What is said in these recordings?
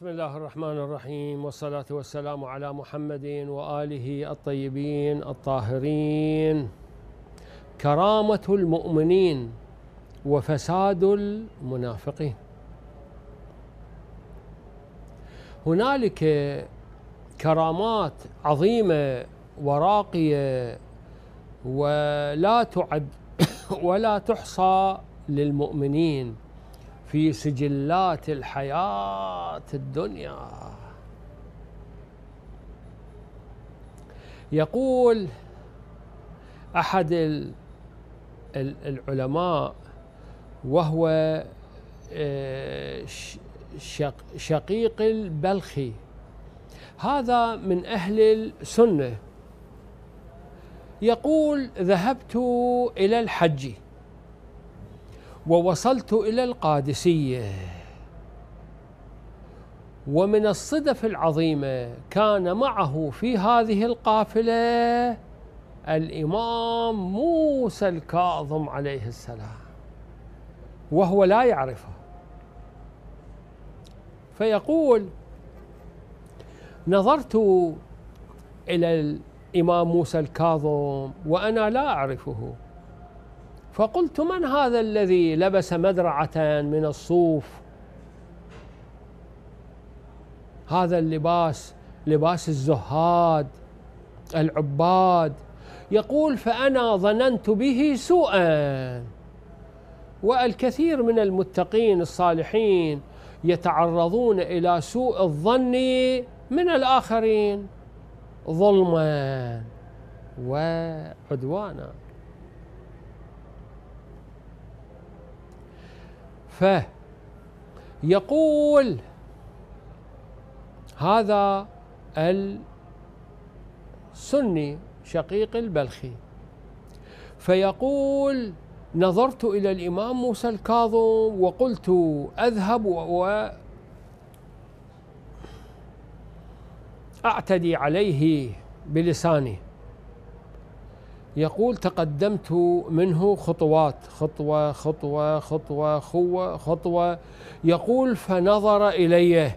بسم الله الرحمن الرحيم والصلاة والسلام على محمد وآله الطيبين الطاهرين كرامة المؤمنين وفساد المنافقين هنالك كرامات عظيمة وراقية ولا تعد ولا تحصى للمؤمنين في سجلات الحياة الدنيا يقول أحد العلماء وهو آه، شقيق البلخي هذا من أهل السنة يقول ذهبت إلى الحج ووصلت إلى القادسية ومن الصدف العظيمة كان معه في هذه القافلة الإمام موسى الكاظم عليه السلام وهو لا يعرفه فيقول نظرت إلى الإمام موسى الكاظم وأنا لا أعرفه فقلت من هذا الذي لبس مدرعة من الصوف هذا اللباس لباس الزهاد العباد يقول فأنا ظننت به سوءا والكثير من المتقين الصالحين يتعرضون إلى سوء الظن من الآخرين ظلما وعدوانا فيقول هذا السني شقيق البلخي فيقول نظرت إلى الإمام موسى الكاظم وقلت أذهب وأعتدي عليه بلساني يقول تقدمت منه خطوات خطوة خطوة خطوة خطوة, خطوة يقول فنظر إليه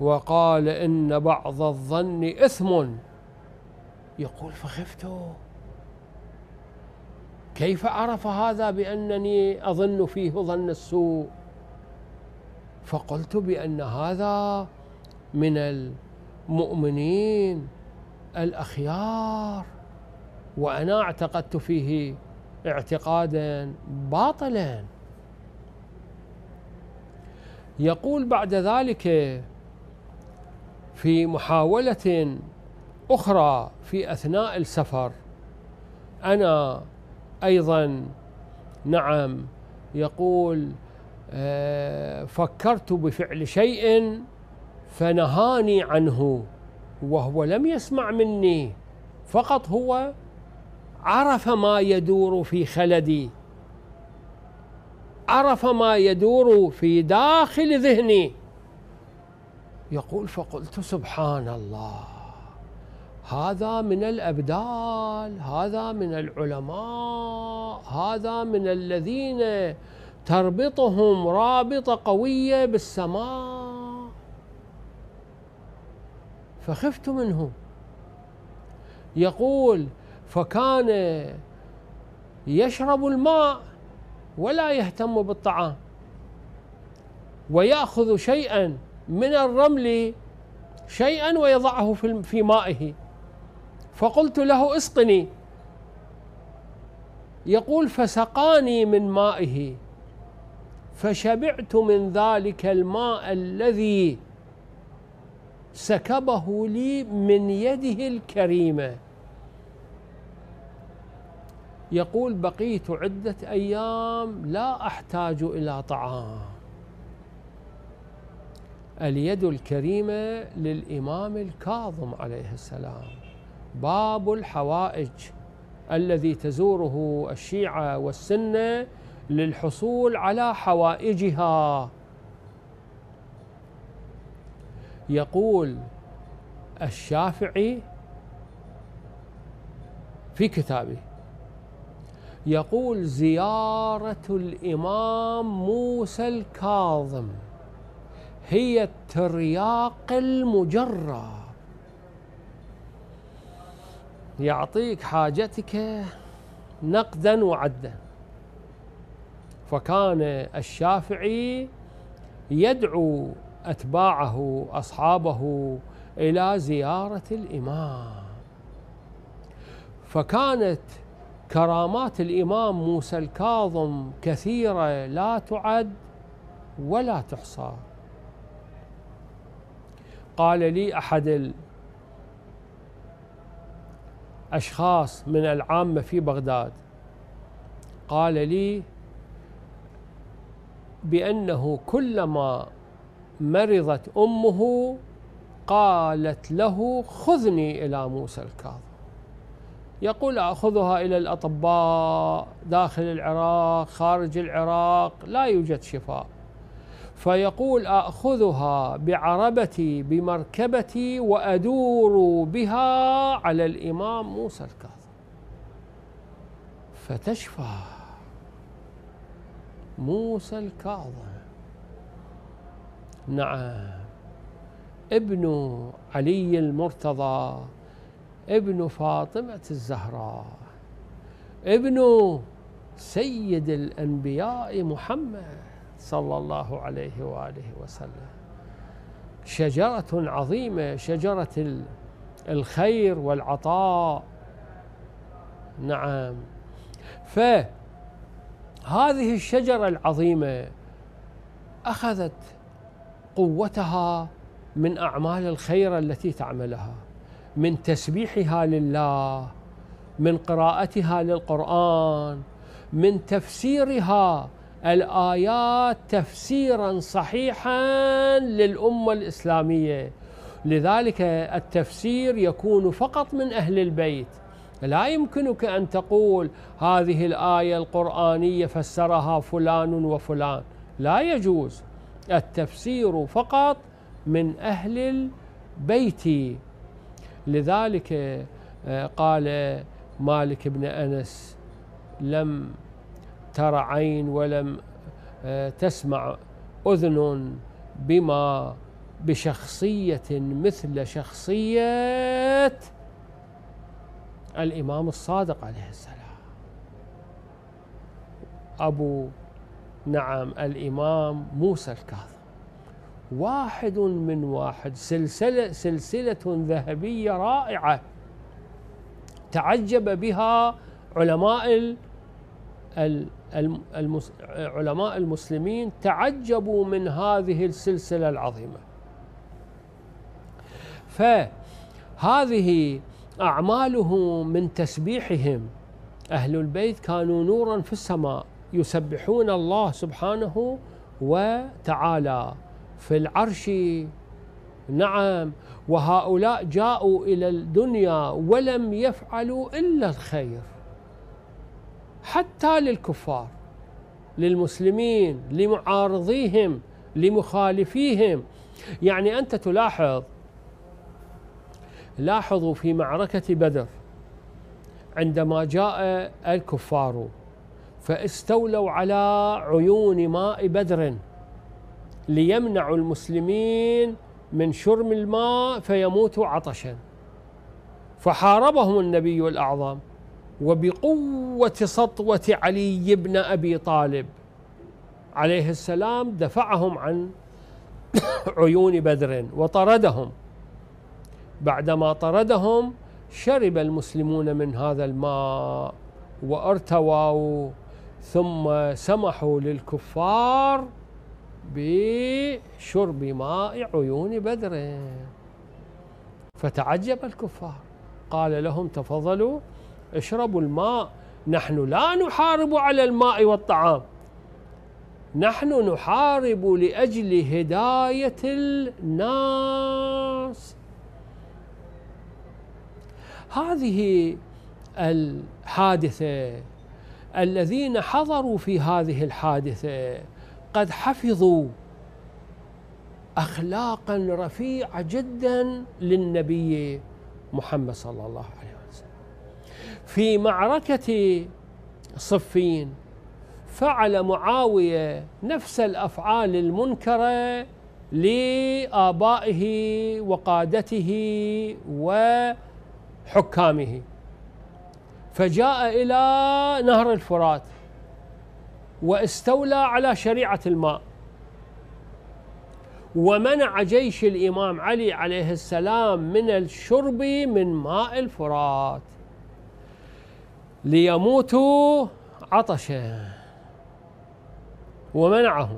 وقال إن بعض الظن إثم يقول فخفت كيف عرف هذا بأنني أظن فيه ظن السوء فقلت بأن هذا من المؤمنين الأخيار وانا اعتقدت فيه اعتقادا باطلا يقول بعد ذلك في محاوله اخرى في اثناء السفر انا ايضا نعم يقول آه، فكرت بفعل شيء فنهاني عنه وهو لم يسمع مني فقط هو عرف ما يدور في خلدي عرف ما يدور في داخل ذهني يقول فقلت سبحان الله هذا من الابدال هذا من العلماء هذا من الذين تربطهم رابطه قويه بالسماء فخفت منه يقول فكان يشرب الماء ولا يهتم بالطعام ويأخذ شيئا من الرمل شيئا ويضعه في مائه فقلت له اسقني يقول فسقاني من مائه فشبعت من ذلك الماء الذي سكبه لي من يده الكريمه يقول بقيت عدة أيام لا أحتاج إلى طعام اليد الكريمة للإمام الكاظم عليه السلام باب الحوائج الذي تزوره الشيعة والسنة للحصول على حوائجها يقول الشافعي في كتابه يقول زيارة الإمام موسى الكاظم هي الترياق المجرى يعطيك حاجتك نقدا وعدا فكان الشافعي يدعو أتباعه أصحابه إلى زيارة الإمام فكانت كرامات الإمام موسى الكاظم كثيرة لا تعد ولا تحصى قال لي أحد الأشخاص من العامة في بغداد قال لي بأنه كلما مرضت أمه قالت له خذني إلى موسى الكاظم يقول أخذها إلى الأطباء داخل العراق خارج العراق لا يوجد شفاء فيقول أخذها بعربتي بمركبتي وأدور بها على الإمام موسى الكاظم فتشفى موسى الكاظم نعم ابن علي المرتضى ابن فاطمة الزهراء ابن سيد الأنبياء محمد صلى الله عليه وآله وسلم شجرة عظيمة شجرة الخير والعطاء نعم فهذه الشجرة العظيمة أخذت قوتها من أعمال الخير التي تعملها من تسبيحها لله من قراءتها للقرآن من تفسيرها الآيات تفسيرا صحيحا للأمة الإسلامية لذلك التفسير يكون فقط من أهل البيت لا يمكنك أن تقول هذه الآية القرآنية فسرها فلان وفلان لا يجوز التفسير فقط من أهل البيت لذلك آه، قال مالك بن انس لم تر عين ولم آه، تسمع اذن بما بشخصيه مثل شخصيه الامام الصادق عليه السلام ابو نعم الامام موسى الكاظم واحد من واحد سلسلة, سلسلة ذهبية رائعة تعجب بها علماء علماء المسلمين تعجبوا من هذه السلسلة العظيمة فهذه أعماله من تسبيحهم أهل البيت كانوا نورا في السماء يسبحون الله سبحانه وتعالى في العرش نعم وهؤلاء جاءوا إلى الدنيا ولم يفعلوا إلا الخير حتى للكفار للمسلمين لمعارضيهم لمخالفيهم يعني أنت تلاحظ لاحظوا في معركة بدر عندما جاء الكفار فاستولوا على عيون ماء بدر ليمنعوا المسلمين من شرم الماء فيموتوا عطشا فحاربهم النبي الأعظم وبقوة سطوة علي بن أبي طالب عليه السلام دفعهم عن عيون بدر وطردهم بعدما طردهم شرب المسلمون من هذا الماء وارتووا ثم سمحوا للكفار بشرب ماء عيون بدر فتعجب الكفار قال لهم تفضلوا اشربوا الماء نحن لا نحارب على الماء والطعام نحن نحارب لاجل هدايه الناس هذه الحادثه الذين حضروا في هذه الحادثه قد حفظوا اخلاقا رفيعه جدا للنبي محمد صلى الله عليه وسلم في معركه صفين فعل معاويه نفس الافعال المنكره لابائه وقادته وحكامه فجاء الى نهر الفرات واستولى على شريعة الماء ومنع جيش الإمام علي عليه السلام من الشرب من ماء الفرات ليموتوا عطشا ومنعه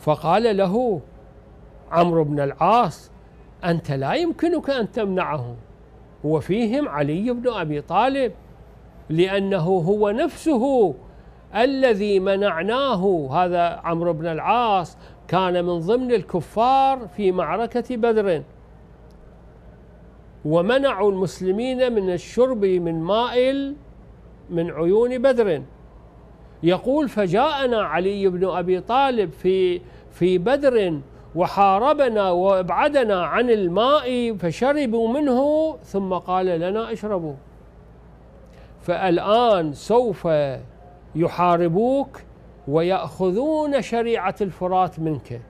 فقال له عمرو بن العاص أنت لا يمكنك أن تمنعه وفيهم علي بن أبي طالب لأنه هو نفسه الذي منعناه هذا عمرو بن العاص كان من ضمن الكفار في معركة بدر ومنعوا المسلمين من الشرب من ماء من عيون بدر يقول فجاءنا علي بن أبي طالب في في بدر وحاربنا وابعدنا عن الماء فشربوا منه ثم قال لنا اشربوا فالآن سوف يحاربوك ويأخذون شريعة الفرات منك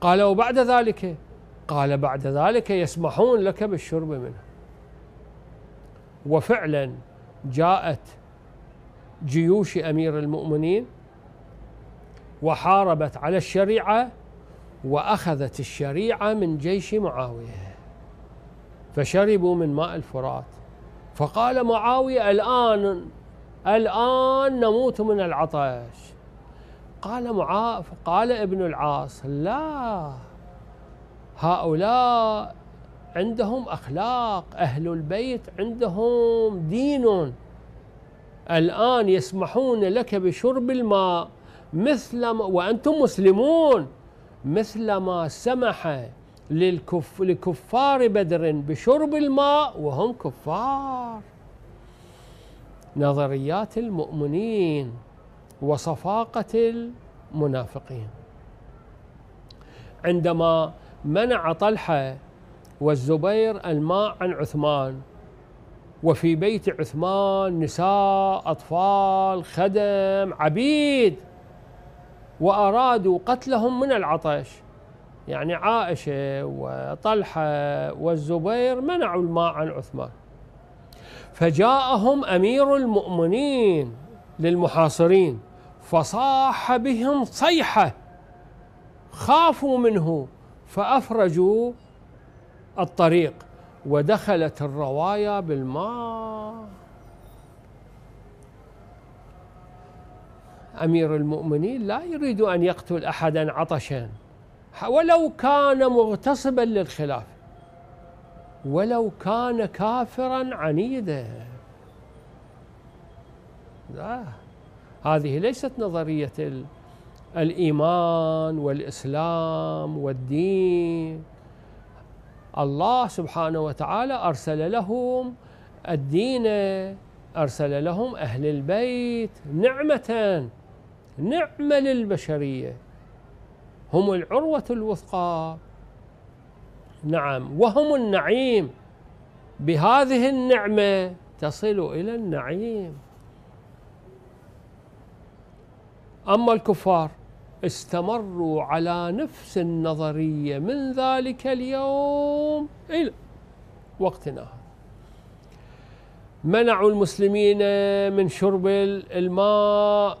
قال وبعد ذلك قال بعد ذلك يسمحون لك بالشرب منها وفعلا جاءت جيوش امير المؤمنين وحاربت على الشريعه واخذت الشريعه من جيش معاويه فشربوا من ماء الفرات فقال معاويه الان الآن نموت من العطش قال معاف قال ابن العاص لا هؤلاء عندهم أخلاق أهل البيت عندهم دين الآن يسمحون لك بشرب الماء مثل ما وأنتم مسلمون مثل ما سمح للكف لكفار بدر بشرب الماء وهم كفار نظريات المؤمنين وصفاقة المنافقين عندما منع طلحة والزبير الماء عن عثمان وفي بيت عثمان نساء أطفال خدم عبيد وأرادوا قتلهم من العطش يعني عائشة وطلحة والزبير منعوا الماء عن عثمان فجاءهم امير المؤمنين للمحاصرين فصاح بهم صيحه خافوا منه فافرجوا الطريق ودخلت الروايا بالماء امير المؤمنين لا يريد ان يقتل احدا عطشا ولو كان مغتصبا للخلافه ولو كان كافرا عنيدا لا هذه ليست نظرية الإيمان والإسلام والدين الله سبحانه وتعالى أرسل لهم الدين أرسل لهم أهل البيت نعمة نعمة للبشرية هم العروة الوثقى نعم وهم النعيم بهذه النعمة تصل إلى النعيم أما الكفار استمروا على نفس النظرية من ذلك اليوم إلى وقتنا هذا منعوا المسلمين من شرب الماء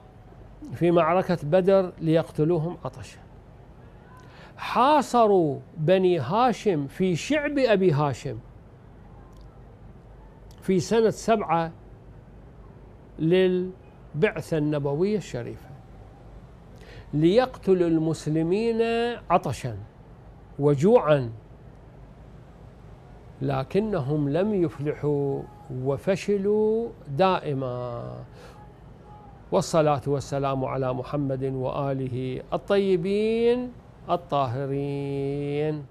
في معركة بدر ليقتلوهم عطشا حاصروا بني هاشم في شعب أبي هاشم في سنة سبعة للبعثة النبوية الشريفة ليقتلوا المسلمين عطشا وجوعا لكنهم لم يفلحوا وفشلوا دائما والصلاة والسلام على محمد وآله الطيبين الطاهرين